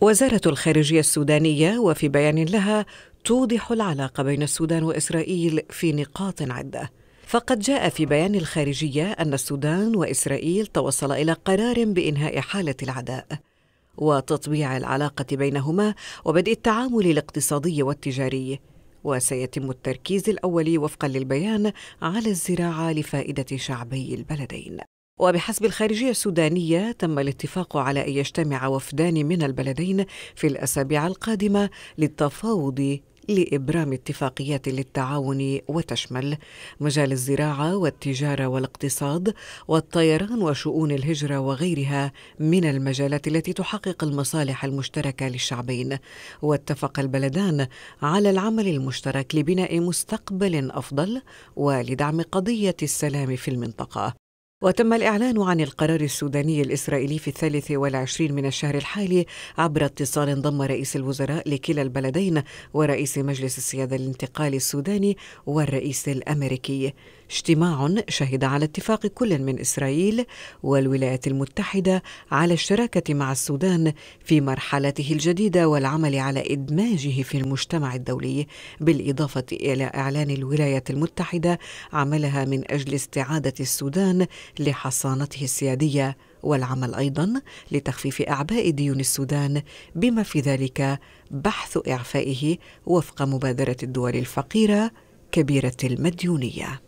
وزارة الخارجية السودانية وفي بيان لها توضح العلاقة بين السودان وإسرائيل في نقاط عدة فقد جاء في بيان الخارجية أن السودان وإسرائيل توصل إلى قرار بإنهاء حالة العداء وتطبيع العلاقة بينهما وبدء التعامل الاقتصادي والتجاري وسيتم التركيز الأولي وفقا للبيان على الزراعة لفائدة شعبي البلدين وبحسب الخارجية السودانية تم الاتفاق على أن يجتمع وفدان من البلدين في الأسابيع القادمة للتفاوض لإبرام اتفاقيات للتعاون وتشمل مجال الزراعة والتجارة والاقتصاد والطيران وشؤون الهجرة وغيرها من المجالات التي تحقق المصالح المشتركة للشعبين واتفق البلدان على العمل المشترك لبناء مستقبل أفضل ولدعم قضية السلام في المنطقة وتم الإعلان عن القرار السوداني الإسرائيلي في الثالث والعشرين من الشهر الحالي عبر اتصال ضم رئيس الوزراء لكلا البلدين ورئيس مجلس السيادة الانتقالي السوداني والرئيس الأمريكي اجتماع شهد على اتفاق كل من إسرائيل والولايات المتحدة على الشراكة مع السودان في مرحلته الجديدة والعمل على إدماجه في المجتمع الدولي بالإضافة إلى إعلان الولايات المتحدة عملها من أجل استعادة السودان لحصانته السياديه والعمل ايضا لتخفيف اعباء ديون السودان بما في ذلك بحث اعفائه وفق مبادره الدول الفقيره كبيره المديونيه